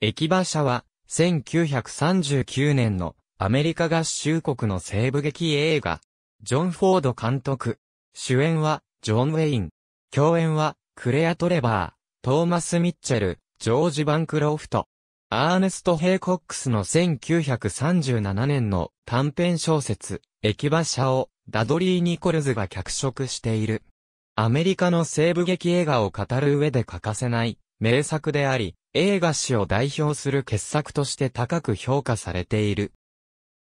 駅馬車は、1939年のアメリカ合衆国の西部劇映画、ジョン・フォード監督。主演は、ジョン・ウェイン。共演は、クレア・トレバー、トーマス・ミッチェル、ジョージ・バンクロフト。アーネスト・ヘイコックスの1937年の短編小説、駅馬車をダドリー・ニコルズが脚色している。アメリカの西部劇映画を語る上で欠かせない名作であり、映画史を代表する傑作として高く評価されている。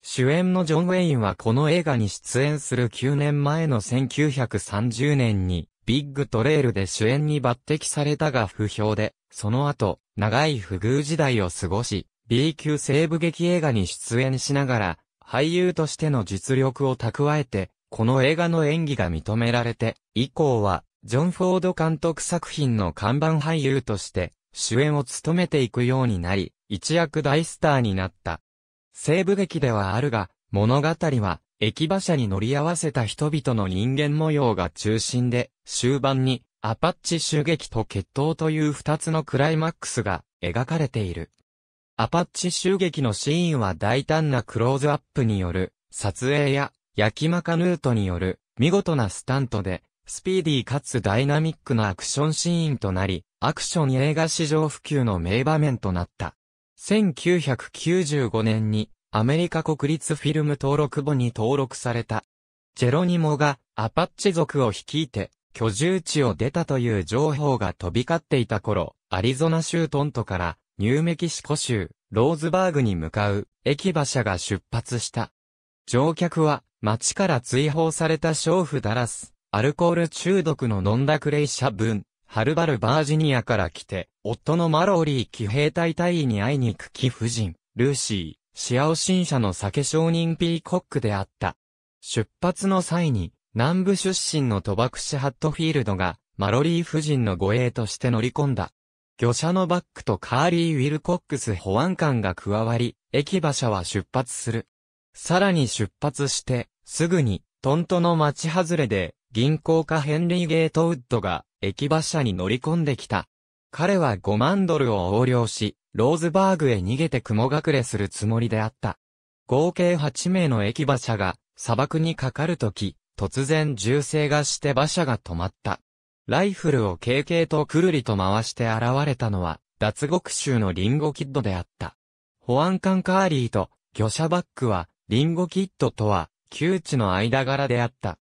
主演のジョン・ウェインはこの映画に出演する9年前の1930年に、ビッグトレールで主演に抜擢されたが不評で、その後、長い不遇時代を過ごし、B 級西部劇映画に出演しながら、俳優としての実力を蓄えて、この映画の演技が認められて、以降は、ジョン・フォード監督作品の看板俳優として、主演を務めていくようになり、一躍大スターになった。西部劇ではあるが、物語は、駅馬車に乗り合わせた人々の人間模様が中心で、終盤に、アパッチ襲撃と決闘という二つのクライマックスが描かれている。アパッチ襲撃のシーンは大胆なクローズアップによる撮影や焼きまかヌートによる見事なスタントでスピーディーかつダイナミックなアクションシーンとなり、アクション映画史上普及の名場面となった。1995年にアメリカ国立フィルム登録簿に登録された。ジェロニモがアパッチ族を率いて居住地を出たという情報が飛び交っていた頃、アリゾナ州トントからニューメキシコ州ローズバーグに向かう駅馬車が出発した。乗客は街から追放された娼婦ダラス、アルコール中毒の飲んだクレイシ分、はるばるバージニアから来て、夫のマローリー騎兵隊隊員に会いに行く貴婦人、ルーシー、シアオ新社の酒商人ピーコックであった。出発の際に、南部出身の賭博士ハットフィールドが、マロリー夫人の護衛として乗り込んだ。魚車のバックとカーリー・ウィルコックス保安官が加わり、駅馬車は出発する。さらに出発して、すぐに、トントの町外れで、銀行家ヘンリー・ゲートウッドが、駅馬車に乗り込んできた。彼は5万ドルを横領し、ローズバーグへ逃げて雲隠れするつもりであった。合計8名の駅馬車が砂漠にかかるとき、突然銃声がして馬車が止まった。ライフルを軽々とくるりと回して現れたのは、脱獄囚のリンゴキッドであった。保安官カーリーと、魚車バックは、リンゴキッドとは、窮地の間柄であった。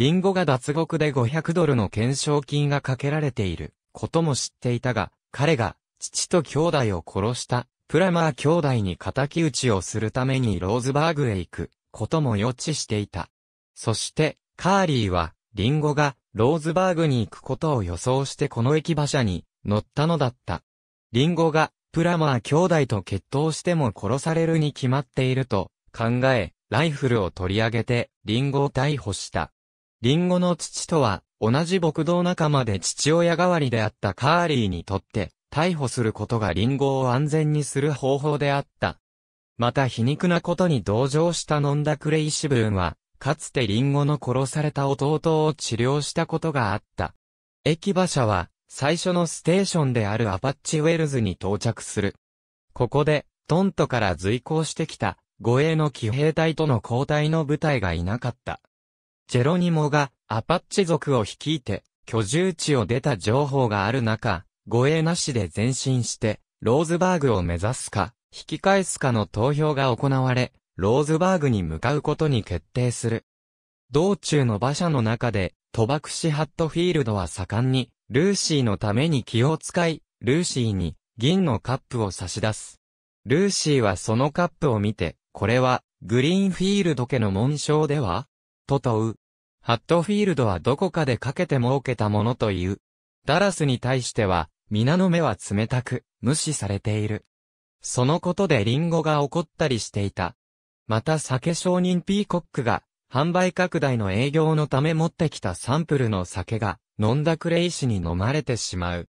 リンゴが脱獄で500ドルの懸賞金がかけられていることも知っていたが、彼が父と兄弟を殺したプラマー兄弟に敵討ちをするためにローズバーグへ行くことも予知していた。そして、カーリーは、リンゴがローズバーグに行くことを予想してこの駅馬車に乗ったのだった。リンゴがプラマー兄弟と決闘しても殺されるに決まっていると考え、ライフルを取り上げてリンゴを逮捕した。リンゴの父とは、同じ牧道仲間で父親代わりであったカーリーにとって、逮捕することがリンゴを安全にする方法であった。また皮肉なことに同情したノンダクレイシブンは、かつてリンゴの殺された弟を治療したことがあった。駅馬車は、最初のステーションであるアパッチウェルズに到着する。ここで、トントから随行してきた、護衛の騎兵隊との交代の部隊がいなかった。ジェロニモがアパッチ族を率いて居住地を出た情報がある中、護衛なしで前進して、ローズバーグを目指すか、引き返すかの投票が行われ、ローズバーグに向かうことに決定する。道中の馬車の中で、賭博しハットフィールドは盛んに、ルーシーのために気を使い、ルーシーに銀のカップを差し出す。ルーシーはそのカップを見て、これは、グリーンフィールド家の紋章ではと問う。ハットフィールドはどこかでかけて儲けたものという。ダラスに対しては、皆の目は冷たく、無視されている。そのことでリンゴが怒ったりしていた。また酒商人ピーコックが、販売拡大の営業のため持ってきたサンプルの酒が、飲んだクレイ氏に飲まれてしまう。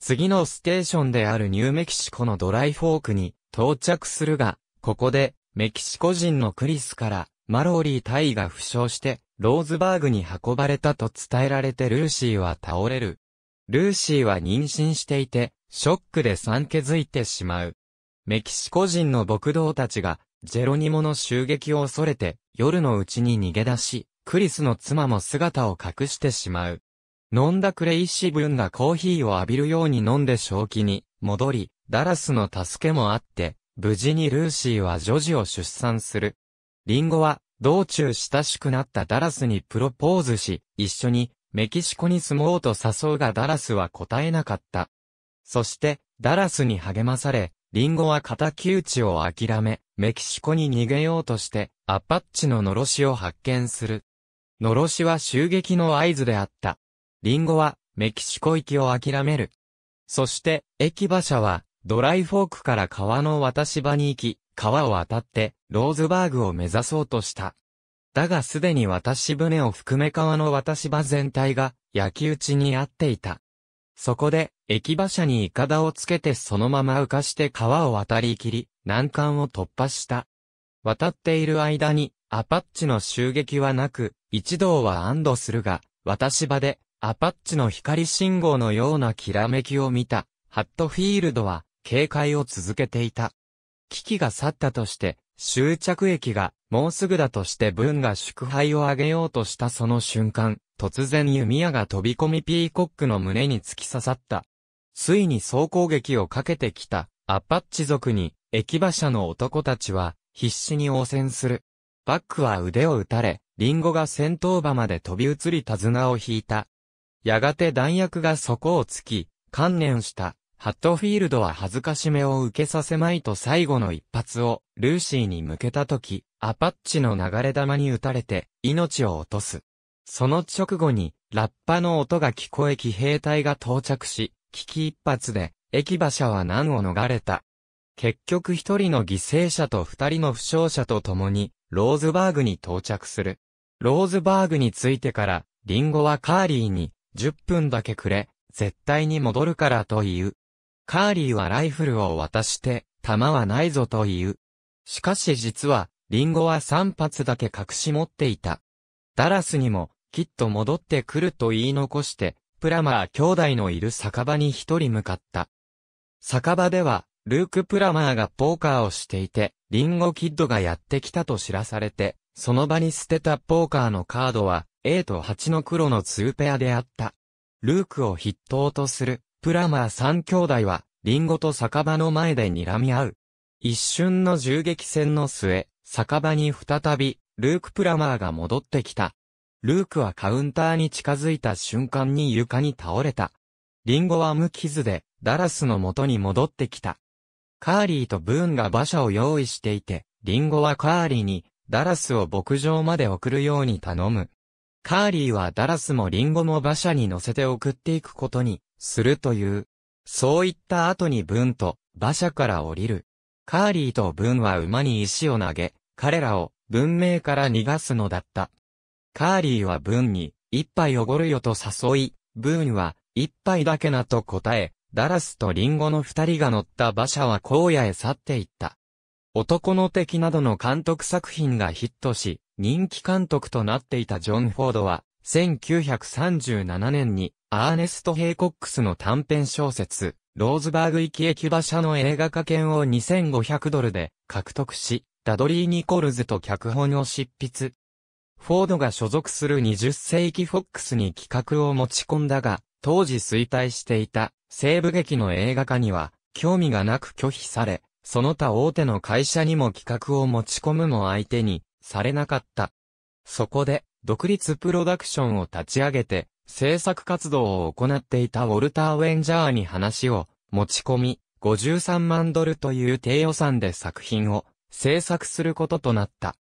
次のステーションであるニューメキシコのドライフォークに到着するが、ここで、メキシコ人のクリスから、マローリー大尉が負傷して、ローズバーグに運ばれたと伝えられてルーシーは倒れる。ルーシーは妊娠していて、ショックで産気づいてしまう。メキシコ人の牧道たちが、ジェロニモの襲撃を恐れて、夜のうちに逃げ出し、クリスの妻も姿を隠してしまう。飲んだクレイシブンがコーヒーを浴びるように飲んで正気に戻り、ダラスの助けもあって、無事にルーシーは女児を出産する。リンゴは道中親しくなったダラスにプロポーズし、一緒にメキシコに住もうと誘うがダラスは答えなかった。そして、ダラスに励まされ、リンゴは敵討ちを諦め、メキシコに逃げようとして、アパッチののろしを発見する。のろしは襲撃の合図であった。リンゴは、メキシコ行きを諦める。そして、駅馬車は、ドライフォークから川の渡し場に行き、川を渡って、ローズバーグを目指そうとした。だがすでに渡し船を含め川の渡し場全体が焼き打ちにあっていた。そこで、駅馬車にイカダをつけてそのまま浮かして川を渡りきり、難関を突破した。渡っている間に、アパッチの襲撃はなく、一同は安堵するが、渡し場で、アパッチの光信号のようなきらめきを見た、ハットフィールドは、警戒を続けていた。危機が去ったとして、終着駅が、もうすぐだとして文が祝杯をあげようとしたその瞬間、突然弓矢が飛び込みピーコックの胸に突き刺さった。ついに総攻撃をかけてきた、アッパッチ族に、駅馬車の男たちは、必死に応戦する。バックは腕を打たれ、リンゴが戦闘馬まで飛び移り手綱を引いた。やがて弾薬が底をつき、観念した。ハットフィールドは恥ずかしめを受けさせまいと最後の一発を、ルーシーに向けた時、アパッチの流れ弾に撃たれて、命を落とす。その直後に、ラッパの音が聞こえ騎兵隊が到着し、危機一発で、駅馬車は難を逃れた。結局一人の犠牲者と二人の負傷者と共に、ローズバーグに到着する。ローズバーグについてから、リンゴはカーリーに、10分だけくれ、絶対に戻るからと言う。カーリーはライフルを渡して、弾はないぞと言う。しかし実は、リンゴは3発だけ隠し持っていた。ダラスにも、きっと戻ってくると言い残して、プラマー兄弟のいる酒場に一人向かった。酒場では、ルーク・プラマーがポーカーをしていて、リンゴ・キッドがやってきたと知らされて、その場に捨てたポーカーのカードは、A と8の黒の2ペアであった。ルークを筆頭とするプラマー三兄弟は、リンゴと酒場の前で睨み合う。一瞬の銃撃戦の末、酒場に再び、ルーク・プラマーが戻ってきた。ルークはカウンターに近づいた瞬間に床に倒れた。リンゴは無傷で、ダラスの元に戻ってきた。カーリーとブーンが馬車を用意していて、リンゴはカーリーに、ダラスを牧場まで送るように頼む。カーリーはダラスもリンゴも馬車に乗せて送っていくことにするという。そう言った後に文と馬車から降りる。カーリーと文は馬に石を投げ、彼らを文明から逃がすのだった。カーリーは文に、一杯おごるよと誘い、文は、一杯だけなと答え、ダラスとリンゴの二人が乗った馬車は荒野へ去っていった。男の敵などの監督作品がヒットし、人気監督となっていたジョン・フォードは、1937年にアーネスト・ヘイコックスの短編小説、ローズバーグ行き駅馬車の映画化権を2500ドルで獲得し、ダドリー・ニコルズと脚本を執筆。フォードが所属する20世紀フォックスに企画を持ち込んだが、当時衰退していた西部劇の映画化には興味がなく拒否され、その他大手の会社にも企画を持ち込むも相手にされなかった。そこで、独立プロダクションを立ち上げて、制作活動を行っていたウォルター・ウェンジャーに話を持ち込み、53万ドルという低予算で作品を制作することとなった。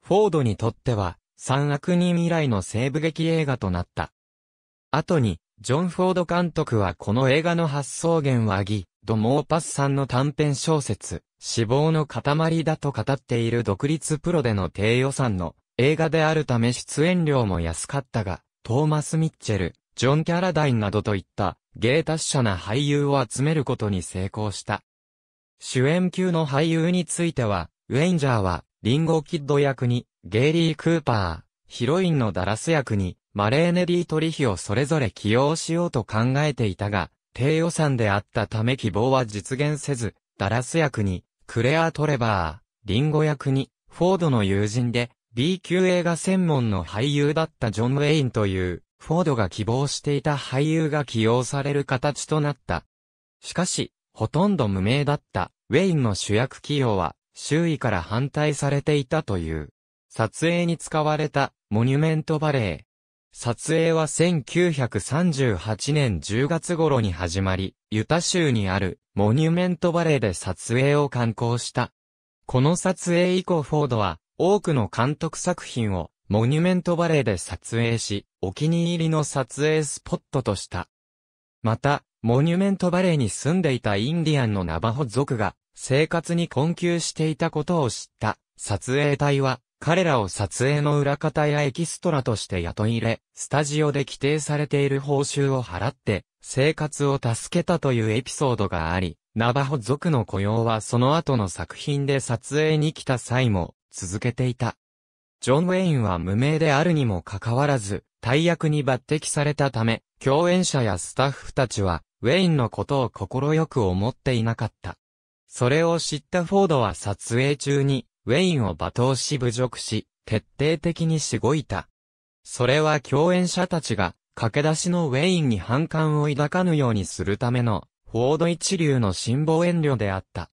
フォードにとっては、三悪人以来の西部劇映画となった。後に、ジョン・フォード監督はこの映画の発想源はギ・ド・モーパスさんの短編小説、死亡の塊だと語っている独立プロでの低予算の映画であるため出演料も安かったが、トーマス・ミッチェル、ジョン・キャラダインなどといった、芸達者な俳優を集めることに成功した。主演級の俳優については、ウェインジャーは、リンゴ・キッド役に、ゲイリー・クーパー、ヒロインのダラス役に、マレーネ・ディ・トリヒをそれぞれ起用しようと考えていたが、低予算であったため希望は実現せず、ダラス役に、クレア・トレバー、リンゴ役に、フォードの友人で、B 級映画専門の俳優だったジョン・ウェインという、フォードが希望していた俳優が起用される形となった。しかし、ほとんど無名だったウェインの主役起用は、周囲から反対されていたという。撮影に使われたモニュメントバレー。撮影は1938年10月頃に始まり、ユタ州にあるモニュメントバレーで撮影を刊行した。この撮影以降フォードは多くの監督作品をモニュメントバレーで撮影し、お気に入りの撮影スポットとした。また、モニュメントバレーに住んでいたインディアンのナバホ族が生活に困窮していたことを知った撮影隊は彼らを撮影の裏方やエキストラとして雇い入れ、スタジオで規定されている報酬を払って生活を助けたというエピソードがあり、ナバホ族の雇用はその後の作品で撮影に来た際も続けていた。ジョン・ウェインは無名であるにもかかわらず、大役に抜擢されたため、共演者やスタッフたちは、ウェインのことを心よく思っていなかった。それを知ったフォードは撮影中に、ウェインを罵倒し侮辱し、徹底的にしごいた。それは共演者たちが、駆け出しのウェインに反感を抱かぬようにするための、フォード一流の辛抱遠慮であった。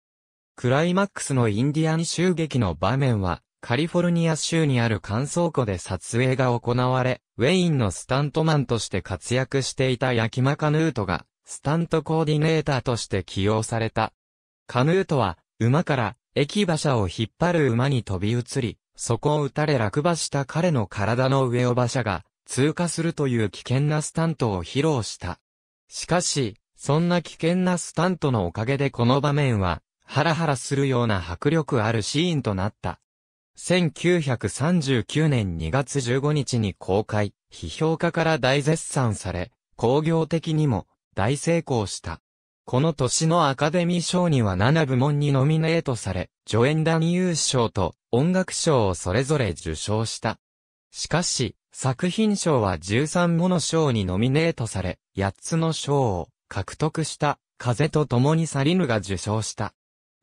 クライマックスのインディアン襲撃の場面は、カリフォルニア州にある乾燥庫で撮影が行われ、ウェインのスタントマンとして活躍していたヤキマカヌートが、スタントコーディネーターとして起用された。カヌートは、馬から、駅馬車を引っ張る馬に飛び移り、そこを撃たれ落馬した彼の体の上を馬車が、通過するという危険なスタントを披露した。しかし、そんな危険なスタントのおかげでこの場面は、ハラハラするような迫力あるシーンとなった。1939年2月15日に公開、批評家から大絶賛され、工業的にも大成功した。この年のアカデミー賞には7部門にノミネートされ、助演男優賞と音楽賞をそれぞれ受賞した。しかし、作品賞は13もの賞にノミネートされ、8つの賞を獲得した、風と共に去りぬが受賞した。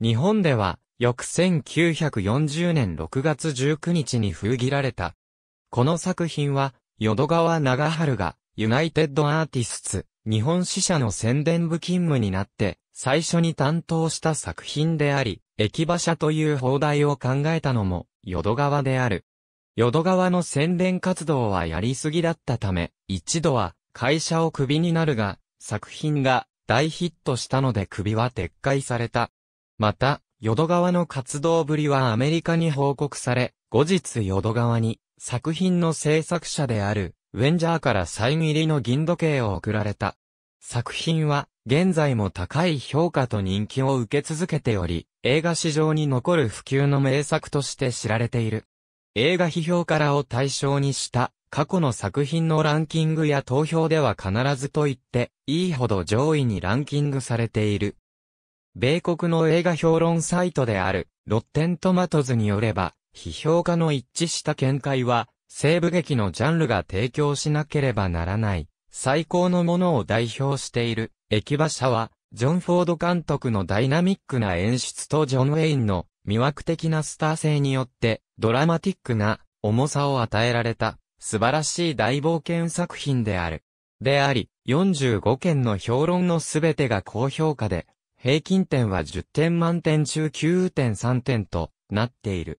日本では、翌1940年6月19日に封切られた。この作品は、淀川長春が、ユナイテッドアーティスツ、日本支社の宣伝部勤務になって、最初に担当した作品であり、駅馬車という放題を考えたのも、淀川である。淀川の宣伝活動はやりすぎだったため、一度は会社をクビになるが、作品が大ヒットしたのでクビは撤回された。また、淀川の活動ぶりはアメリカに報告され、後日淀川に作品の制作者であるウェンジャーからサイン入りの銀時計を贈られた。作品は現在も高い評価と人気を受け続けており、映画史上に残る普及の名作として知られている。映画批評家らを対象にした過去の作品のランキングや投票では必ずと言っていいほど上位にランキングされている。米国の映画評論サイトである、ロッテントマトズによれば、批評家の一致した見解は、西部劇のジャンルが提供しなければならない、最高のものを代表している、駅馬車は、ジョン・フォード監督のダイナミックな演出とジョン・ウェインの魅惑的なスター性によって、ドラマティックな重さを与えられた、素晴らしい大冒険作品である。であり、45件の評論のすべてが高評価で、平均点は10点満点中9.3点となっている。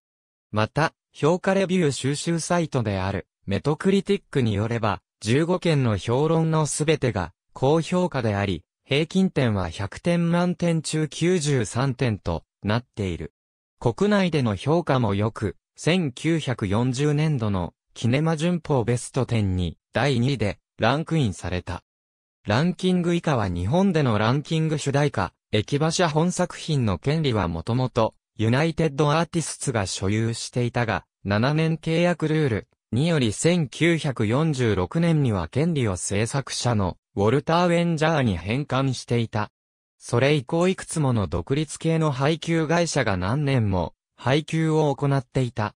また、評価レビュー収集サイトであるメトクリティックによれば、15件の評論のすべてが高評価であり、平均点は100点満点中93点となっている。国内での評価も良く、1940年度のキネマ旬報ベスト10に第2位でランクインされた。ランキング以下は日本でのランキング主題歌、駅馬車本作品の権利はもともと、ユナイテッドアーティストが所有していたが、7年契約ルールにより1946年には権利を制作者のウォルター・ウェンジャーに返還していた。それ以降いくつもの独立系の配給会社が何年も配給を行っていた。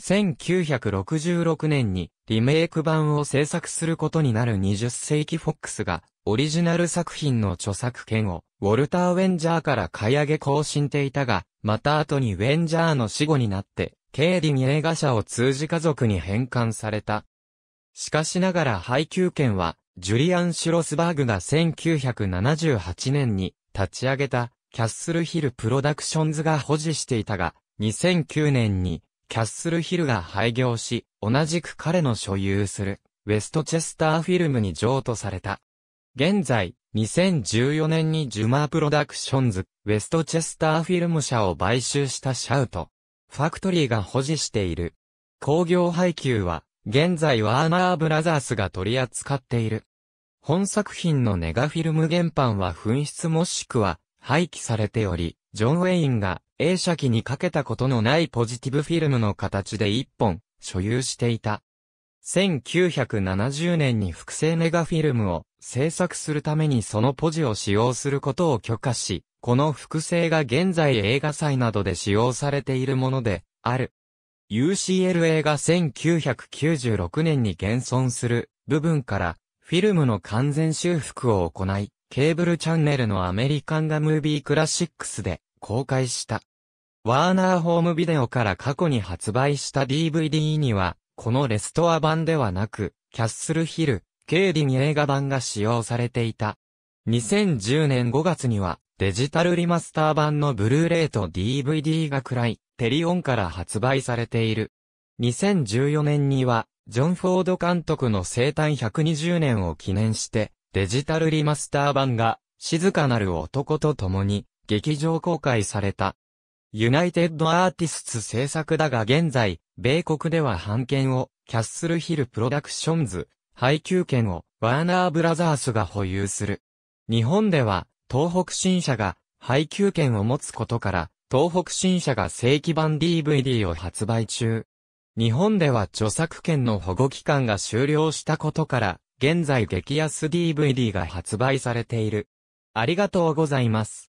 1966年にリメイク版を制作することになる20世紀フォックスがオリジナル作品の著作権をウォルター・ウェンジャーから買い上げ更新ていたが、また後にウェンジャーの死後になって、ケーディに映画社を通じ家族に返還された。しかしながら配給権は、ジュリアン・シュロスバーグが1978年に立ち上げた、キャッスルヒルプロダクションズが保持していたが、2009年に、キャッスルヒルが廃業し、同じく彼の所有する、ウェストチェスターフィルムに譲渡された。現在、2014年にジュマープロダクションズ、ウェストチェスターフィルム社を買収したシャウト。ファクトリーが保持している。工業配給は、現在ワーナーブラザースが取り扱っている。本作品のネガフィルム原版は紛失もしくは廃棄されており、ジョン・ウェインが映写機にかけたことのないポジティブフィルムの形で一本所有していた。1970年に複製ネガフィルムを制作するためにそのポジを使用することを許可し、この複製が現在映画祭などで使用されているもので、ある。UCLA が1996年に現存する部分から、フィルムの完全修復を行い、ケーブルチャンネルのアメリカンガムービークラシックスで公開した。ワーナーホームビデオから過去に発売した DVD には、このレストア版ではなく、キャッスルヒル、ケーディに映画版が使用されていた。2010年5月には、デジタルリマスター版のブルーレイと DVD が暗い、テリオンから発売されている。2014年には、ジョン・フォード監督の生誕120年を記念して、デジタルリマスター版が、静かなる男と共に、劇場公開された。ユナイテッドアーティスツ制作だが現在、米国では版権を、キャッスルヒルプロダクションズ、配給権を、ワーナーブラザースが保有する。日本では、東北新社が、配給権を持つことから、東北新社が正規版 DVD を発売中。日本では著作権の保護期間が終了したことから、現在激安 DVD が発売されている。ありがとうございます。